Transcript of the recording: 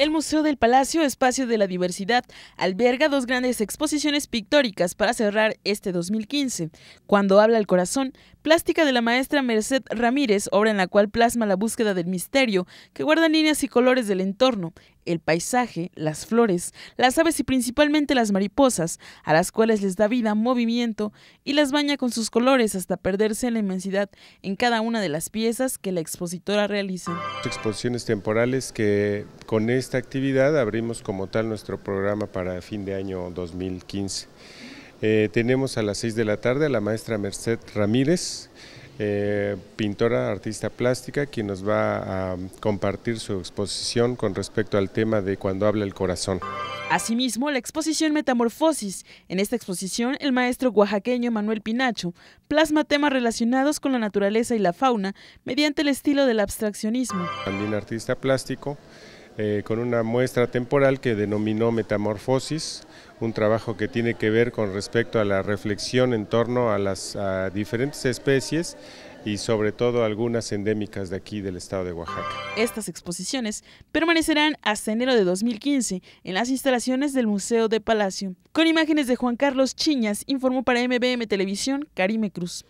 El Museo del Palacio, espacio de la diversidad, alberga dos grandes exposiciones pictóricas para cerrar este 2015. Cuando habla el corazón, plástica de la maestra Merced Ramírez, obra en la cual plasma la búsqueda del misterio que guarda líneas y colores del entorno el paisaje, las flores, las aves y principalmente las mariposas, a las cuales les da vida, movimiento y las baña con sus colores hasta perderse en la inmensidad en cada una de las piezas que la expositora realiza. Exposiciones temporales que con esta actividad abrimos como tal nuestro programa para fin de año 2015. Eh, tenemos a las 6 de la tarde a la maestra Merced Ramírez, eh, pintora, artista plástica, quien nos va a compartir su exposición con respecto al tema de cuando habla el corazón. Asimismo, la exposición Metamorfosis. En esta exposición, el maestro oaxaqueño Manuel Pinacho plasma temas relacionados con la naturaleza y la fauna mediante el estilo del abstraccionismo. También artista plástico, eh, con una muestra temporal que denominó Metamorfosis, un trabajo que tiene que ver con respecto a la reflexión en torno a las diferentes especies y sobre todo algunas endémicas de aquí del estado de Oaxaca. Estas exposiciones permanecerán hasta enero de 2015 en las instalaciones del Museo de Palacio. Con imágenes de Juan Carlos Chiñas, informó para MBM Televisión Karime Cruz.